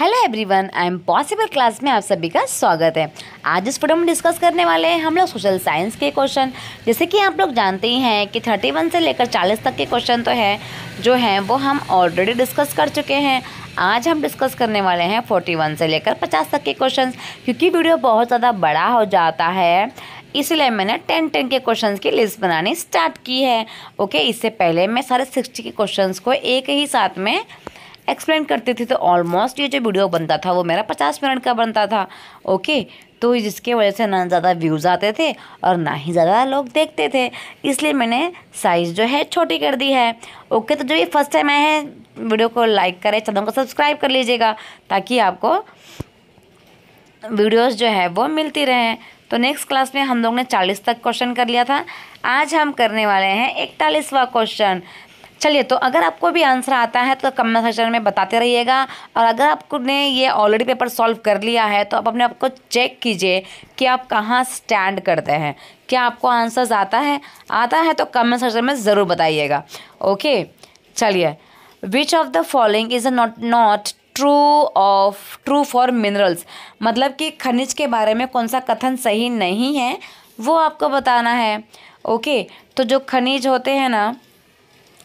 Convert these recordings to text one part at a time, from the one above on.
Hello everyone I am possible class में आप सभी का स्वागत है आज इस फोटो में डिस्कस करने वाले हैं हम लोग सोशल साइंस के क्वेश्चन जैसे कि आप लोग जानते ही हैं कि 31 से लेकर 40 तक के क्वेश्चन तो है जो हैं वो हम ऑलरेडी डिस्कस कर चुके हैं आज हम डिस्कस करने वाले हैं 41 से लेकर 50 तक के क्वेश्चन क्योंकि वीडियो बहुत ज़्यादा बड़ा हो जाता है इसलिए मैंने टेन टेन के क्वेश्चंस की लिस्ट बनानी स्टार्ट की है ओके इससे पहले मैं सारे सिक्सटी के क्वेश्चंस को एक ही साथ में एक्सप्लेन करती थी तो ऑलमोस्ट ये जो वीडियो बनता था वो मेरा पचास मिनट का बनता था ओके तो जिसके वजह से ना ज़्यादा व्यूज़ आते थे और ना ही ज़्यादा लोग देखते थे इसलिए मैंने साइज़ जो है छोटी कर दी है ओके तो जो ये फर्स्ट टाइम आए हैं वीडियो को लाइक करें चैनल को सब्सक्राइब कर लीजिएगा ताकि आपको वीडियोस जो है वो मिलती रहें तो नेक्स्ट क्लास में हम लोग ने चालीस तक क्वेश्चन कर लिया था आज हम करने वाले हैं इकतालीसवा क्वेश्चन चलिए तो अगर आपको भी आंसर आता है तो कमेंट सेक्शन में बताते रहिएगा और अगर आपने ये ऑलरेडी पेपर सॉल्व कर लिया है तो आप अपने आप को चेक कीजिए कि आप कहाँ स्टैंड करते हैं क्या आपको आंसर्स आता है आता है तो कमेंट सेक्शन में ज़रूर बताइएगा ओके चलिए which of the following is not not true of true for minerals मतलब कि खनिज के बारे में कौन सा कथन सही नहीं है वो आपको बताना है ओके तो जो खनिज होते हैं ना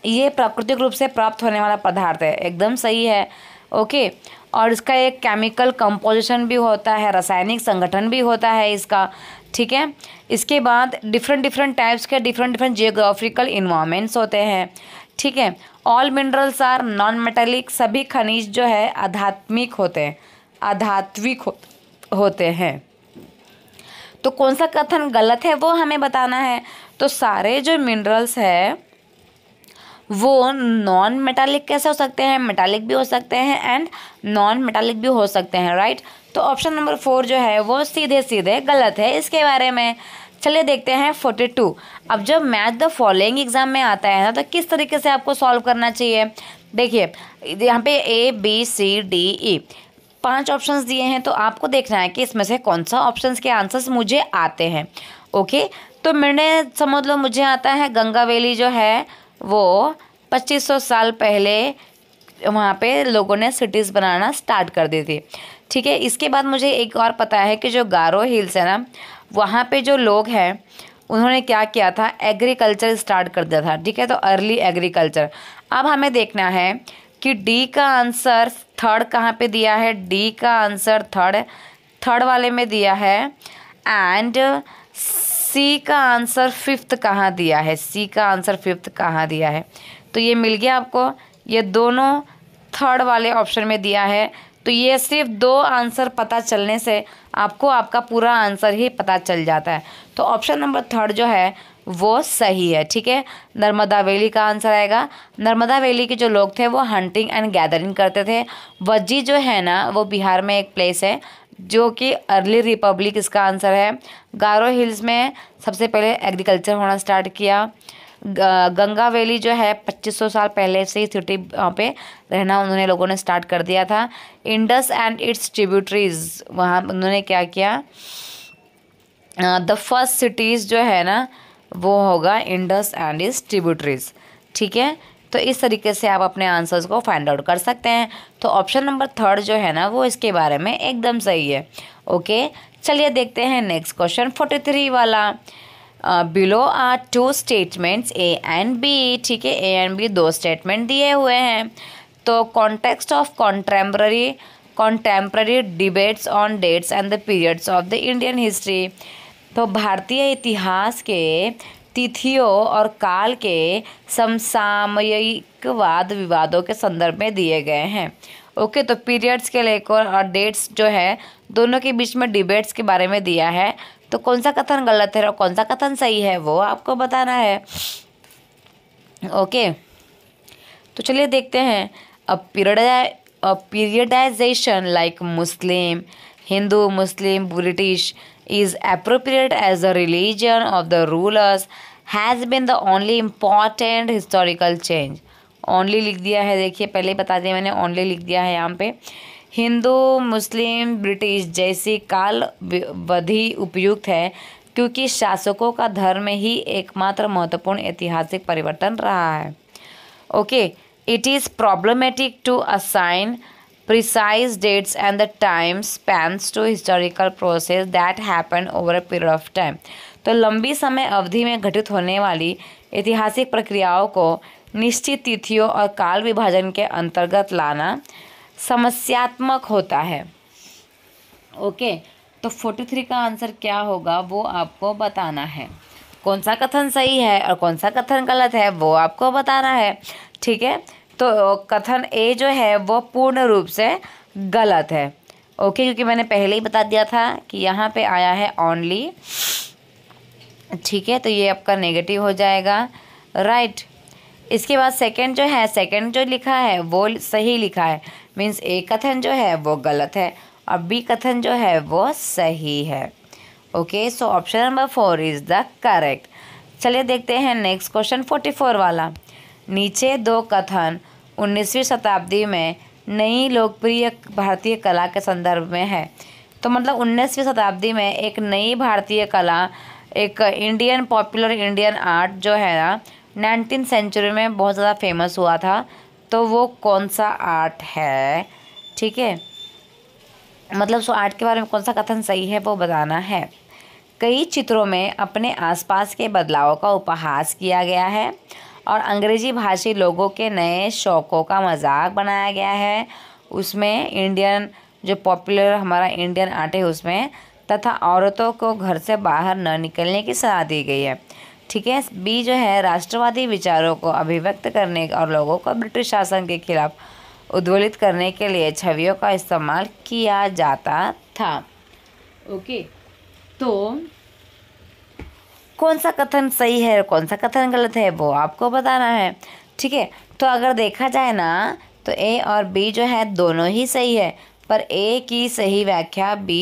ये प्राकृतिक रूप से प्राप्त होने वाला पदार्थ है एकदम सही है ओके और इसका एक केमिकल कंपोजिशन भी होता है रासायनिक संगठन भी होता है इसका ठीक है इसके बाद डिफरेंट डिफरेंट टाइप्स के डिफरेंट डिफरेंट जियोग्राफिकल इन्वामेंट्स होते हैं ठीक है all minerals are non metallic सभी खनिज जो है आध्यात्मिक होते हैं आध्यात्मिक हो, होते हैं तो कौन सा कथन गलत है वो हमें बताना है तो सारे जो मिनरल्स है वो नॉन मेटालिक कैसे हो सकते हैं मेटालिक भी हो सकते हैं एंड नॉन मेटालिक भी हो सकते हैं राइट तो ऑप्शन नंबर फोर जो है वो सीधे सीधे गलत है इसके बारे में चलिए देखते हैं फोर्टी टू अब जब मैथ द फॉलोइंग एग्जाम में आता है ना तो किस तरीके से आपको सॉल्व करना चाहिए देखिए यहाँ पे A B C D E पांच ऑप्शंस दिए हैं तो आपको देखना है कि इसमें से कौन सा ऑप्शंस के आंसर्स मुझे आते हैं ओके तो मैंने समझ लो मुझे आता है गंगा वैली जो है वो 2500 साल पहले वहाँ पे लोगों ने सिटीज़ बनाना स्टार्ट कर दी थी ठीक है इसके बाद मुझे एक और पता है कि जो गारो हिल्स है ना वहाँ पे जो लोग हैं उन्होंने क्या किया था एग्रीकल्चर स्टार्ट कर दिया था ठीक है तो अर्ली एग्रीकल्चर अब हमें देखना है कि डी का आंसर थर्ड कहाँ पे दिया है डी का आंसर थर्ड थर्ड वाले में दिया है एंड सी का आंसर फिफ्थ कहाँ दिया है सी का आंसर फिफ्थ कहाँ दिया है तो ये मिल गया आपको ये दोनों थर्ड वाले ऑप्शन में दिया है तो ये सिर्फ दो आंसर पता चलने से आपको आपका पूरा आंसर ही पता चल जाता है तो ऑप्शन नंबर थर्ड जो है वो सही है ठीक है नर्मदा वैली का आंसर आएगा नर्मदा वैली के जो लोग थे वो हंटिंग एंड गैदरिंग करते थे वज्जी जो है ना वो बिहार में एक प्लेस है जो कि अर्ली रिपब्लिक इसका आंसर है गारो हिल्स में सबसे पहले एग्रीकल्चर होना स्टार्ट किया गंगा वैली जो है 2500 साल पहले से ही सिटी वहाँ पे रहना उन्होंने लोगों ने स्टार्ट कर दिया था इंडस एंड इट्स ट्रिब्यूटरीज वहाँ उन्होंने क्या किया द फर्स्ट सिटीज़ जो है ना वो होगा इंडस एंड इट्स ट्रिब्यूटरीज ठीक है तो इस तरीके से आप अपने आंसर्स को फाइंड आउट कर सकते हैं तो ऑप्शन नंबर थर्ड जो है ना वो इसके बारे में एकदम सही है ओके चलिए देखते हैं नेक्स्ट क्वेश्चन फोर्टी थ्री वाला below are two statements A and B ठीक है ए एंड बी दो स्टेटमेंट दिए हुए हैं तो context of contemporary contemporary debates on dates and the periods of the Indian history तो भारतीय इतिहास के तिथियों और काल के समसामयिक वाद विवादों के संदर्भ में दिए गए हैं ओके तो पीरियड्स के लेकर और डेट्स जो है दोनों के बीच में डिबेट्स के बारे में दिया है तो कौन सा कथन गलत है और कौन सा कथन सही है वो आपको बताना है ओके तो चलिए देखते हैं अब period periodisation like Muslim Hindu Muslim British is appropriate as the religion of the rulers has been the only important historical change. Only लिख दिया है देखिए पहले ही बता दिया मैंने ओनली लिख दिया है यहाँ पे हिंदू मुस्लिम ब्रिटिश जैसी काल वधि उपयुक्त है क्योंकि शासकों का धर्म ही एकमात्र महत्वपूर्ण ऐतिहासिक परिवर्तन रहा है okay it is problematic to assign precise dates and the time spans to historical process that happened over a period of time तो लंबी समय अवधि में घटित होने वाली ऐतिहासिक प्रक्रियाओं को निश्चित तिथियों और काल विभाजन के अंतर्गत लाना समस्यात्मक होता है ओके तो फोर्टी थ्री का आंसर क्या होगा वो आपको बताना है कौन सा कथन सही है और कौन सा कथन गलत है वो आपको बताना है ठीक है तो कथन ए जो है वो पूर्ण रूप से गलत है ओके क्योंकि मैंने पहले ही बता दिया था कि यहाँ पे आया है ओनली ठीक है तो ये आपका नेगेटिव हो जाएगा राइट इसके बाद सेकंड जो है सेकंड जो लिखा है वो सही लिखा है मीन्स ए कथन जो है वो गलत है और बी कथन जो है वो सही है okay so option number four is the correct चलिए देखते हैं नेक्स्ट क्वेश्चन फोर्टी फोर वाला नीचे दो कथन उन्नीसवीं शताब्दी में नई लोकप्रिय भारतीय कला के संदर्भ में है तो मतलब उन्नीसवीं शताब्दी में एक नई भारतीय कला एक इंडियन पॉपुलर इंडियन आर्ट जो है ना नाइनटीन सेंचुरी में बहुत ज़्यादा फेमस हुआ था तो वो कौन सा आर्ट है ठीक है मतलब सो आर्ट के बारे में कौन सा कथन सही है वो बताना है कई चित्रों में अपने आसपास के बदलावों का उपहास किया गया है और अंग्रेजी भाषी लोगों के नए शौक़ों का मजाक बनाया गया है उसमें इंडियन जो पॉपुलर हमारा इंडियन आर्ट है उसमें तथा औरतों को घर से बाहर न निकलने की सलाह दी गई है ठीक है बी जो है राष्ट्रवादी विचारों को अभिव्यक्त करने और लोगों को ब्रिटिश शासन के खिलाफ उद्वलित करने के लिए छवियों का इस्तेमाल किया जाता था ओके तो कौन सा कथन सही है और कौन सा कथन गलत है वो आपको बताना है ठीक है तो अगर देखा जाए ना तो ए और बी जो है दोनों ही सही है पर ए की सही व्याख्या बी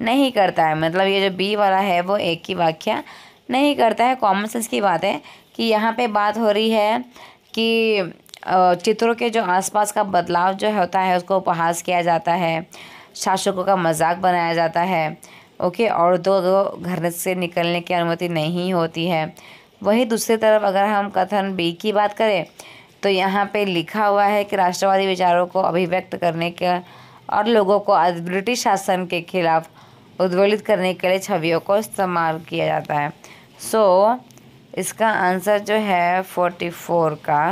नहीं करता है मतलब ये जो बी वाला है वो ए की व्याख्या नहीं करता है कॉमन सेंस की बात है कि यहाँ पे बात हो रही है कि चित्रों के जो आसपास का बदलाव जो होता है उसको उपहास किया जाता है शासकों का मजाक बनाया जाता है ओके और दो दो घर से निकलने की अनुमति नहीं होती है वहीं दूसरी तरफ अगर हम कथन बी की बात करें तो यहाँ पे लिखा हुआ है कि राष्ट्रवादी विचारों को अभिव्यक्त करने के और लोगों को ब्रिटिश शासन के खिलाफ उद्वलित करने के लिए छवियों को इस्तेमाल किया जाता है सो so, इसका आंसर जो है फोर्टी फोर का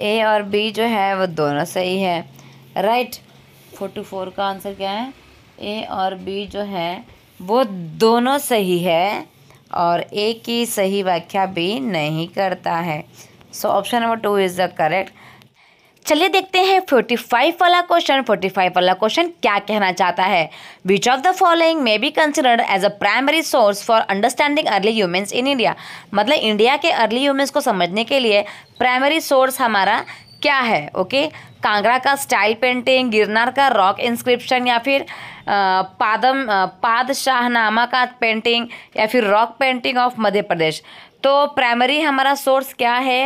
ए और बी जो है वो दोनों सही है राइट फोर्टी फोर का आंसर क्या है ए और बी जो है वो दोनों सही है और ए की सही व्याख्या भी नहीं करता है so option number two is the correct चलिए देखते हैं फोर्टी फाइव वाला क्वेश्चन फोर्टी फाइव वाला क्वेश्चन क्या कहना चाहता है which of the following may be considered as a primary source for understanding early humans in India मतलब इंडिया के अर्ली ह्यूमेंस को समझने के लिए प्राइमरी सोर्स हमारा क्या है ओके कांगड़ा का स्टाइल पेंटिंग गिरनार का रॉक इंस्क्रिप्शन या फिर पादम पाद शाहनामा का पेंटिंग या फिर rock painting of Madhya Pradesh तो प्राइमरी हमारा सोर्स क्या है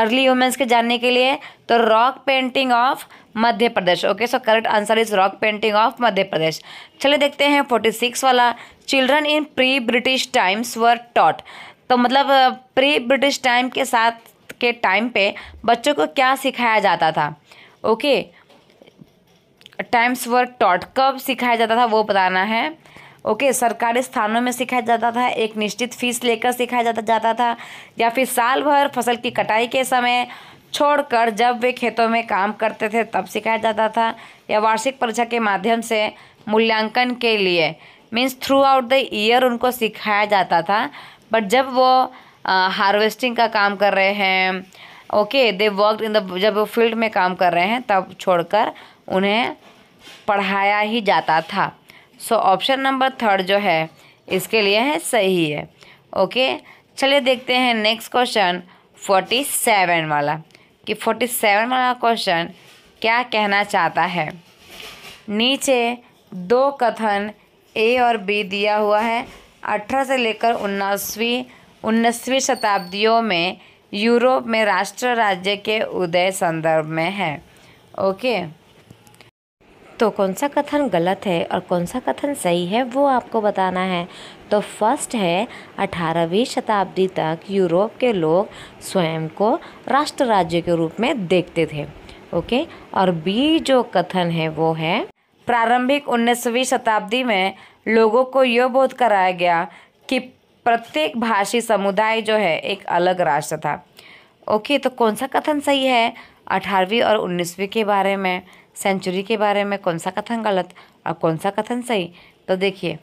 अर्ली वुमेंस के जानने के लिए तो rock painting of Madhya Pradesh okay so correct answer is rock painting of Madhya Pradesh चलिए देखते हैं फोर्टी सिक्स वाला children in pre British times were taught तो मतलब प्री ब्रिटिश टाइम के साथ के टाइम पे बच्चों को क्या सिखाया जाता था ओके टाइम्स वर्क टॉट कब सिखाया जाता था वो बताना है ओके okay, सरकारी स्थानों में सिखाया जाता था एक निश्चित फीस लेकर सिखाया जाता जाता था या फिर साल भर फसल की कटाई के समय छोड़कर जब वे खेतों में काम करते थे तब सिखाया जाता था या वार्षिक परीक्षा के माध्यम से मूल्यांकन के लिए means throughout the year उनको सिखाया जाता था बट जब वो हार्वेस्टिंग का काम कर रहे हैं okay they work in the जब वो फील्ड में काम कर रहे हैं तब छोड़कर उन्हें पढ़ाया ही जाता था सो ऑप्शन नंबर थर्ड जो है इसके लिए है सही है ओके चलिए देखते हैं नेक्स्ट क्वेश्चन फोर्टी सेवन वाला कि फोर्टी सेवन वाला क्वेश्चन क्या कहना चाहता है नीचे दो कथन ए और बी दिया हुआ है अठारह से लेकर उन्नासवीं उन्नीसवीं शताब्दियों में यूरोप में राष्ट्र राज्य के उदय संदर्भ में है ओके तो कौन सा कथन गलत है और कौन सा कथन सही है वो आपको बताना है तो फर्स्ट है अठारहवीं शताब्दी तक यूरोप के लोग स्वयं को राष्ट्र राज्य के रूप में देखते थे ओके और बी जो कथन है वो है प्रारंभिक उन्नीसवीं शताब्दी में लोगों को यह बोध कराया गया कि प्रत्येक भाषी समुदाय जो है एक अलग राष्ट्र था ओके तो कौन सा कथन सही है अठारहवीं और उन्नीसवीं के बारे में सेंचुरी के बारे में कौन सा कथन गलत और कौन सा कथन सही तो देखिए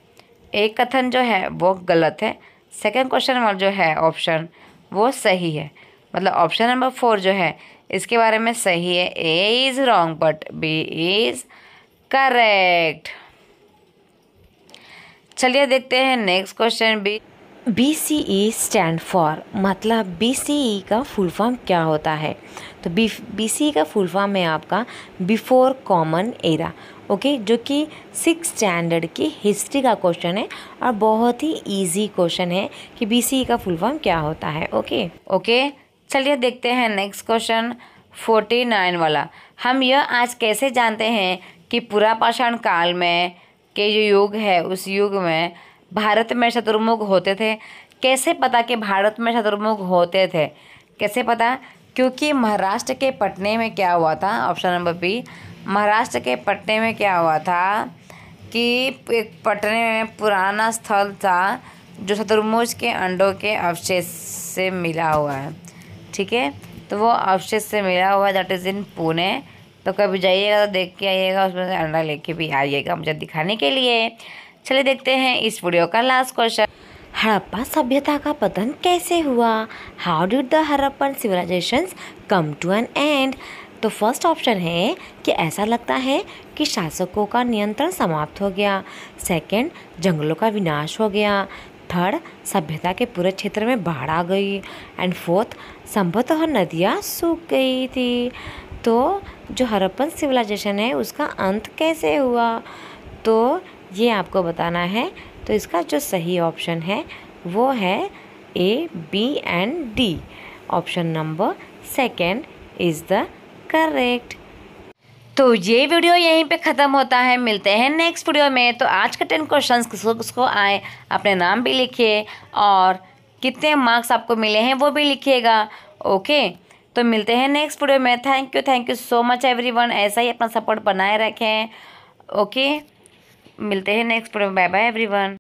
एक कथन जो है वो गलत है सेकंड क्वेश्चन जो है ऑप्शन वो सही है मतलब ऑप्शन नंबर फोर जो है इसके बारे में सही है A is wrong but B is correct चलिए देखते हैं next question B B C E stand for मतलब बी सी ई का फुल फॉर्म क्या होता है तो बी बी सी ई का फुल फॉर्म है आपका बिफोर कॉमन एरा ओके जो कि सिक्स स्टैंडर्ड की हिस्ट्री का क्वेश्चन है और बहुत ही ईजी क्वेश्चन है कि बी सी ई का फुल फॉर्म क्या होता है ओके ओके चलिए देखते हैं नेक्स्ट क्वेश्चन फोर्टी नाइन वाला हम यह आज कैसे जानते हैं कि पूरा पाषाण काल में के जो युग है उस युग में भारत में शत्रुमुख होते थे कैसे पता कि भारत में शत्रुमुख होते थे कैसे पता क्योंकि महाराष्ट्र के पटने में क्या हुआ था ऑप्शन नंबर बी महाराष्ट्र के पटने में क्या हुआ था कि एक पटने में पुराना स्थल था जो शत्रुमुज के अंडों के अवशेष से मिला हुआ है ठीक है तो वो अवशेष से मिला हुआ है दैट इज़ इन पुणे तो कभी जाइएगा तो देख के आइएगा उसमें से अंडा लेके भी आइएगा मुझे दिखाने के लिए चलिए देखते हैं इस वीडियो का लास्ट क्वेश्चन हड़प्पा सभ्यता का पतन कैसे हुआ how did the Harappan civilisation come to an end तो फर्स्ट ऑप्शन है कि ऐसा लगता है कि शासकों का नियंत्रण समाप्त हो गया सेकंड जंगलों का विनाश हो गया थर्ड सभ्यता के पूरे क्षेत्र में बाढ़ आ गई एंड फोर्थ संभवतः नदियाँ सूख गई थी तो जो हरप्पन सिविलाइजेशन है उसका अंत कैसे हुआ तो ये आपको बताना है तो इसका जो सही ऑप्शन है वो है A B and D option number second is the correct तो ये वीडियो यहीं पे ख़त्म होता है मिलते हैं नेक्स्ट वीडियो में तो आज के टेन क्वेश्चन किसको किसको आए अपने नाम भी लिखिए और कितने मार्क्स आपको मिले हैं वो भी लिखिएगा ओके तो मिलते हैं नेक्स्ट वीडियो में thank you thank you so much everyone ऐसा ही अपना सपोर्ट बनाए रखें ओके मिलते हैं नेक्स्ट में बाय बाय एवरीवन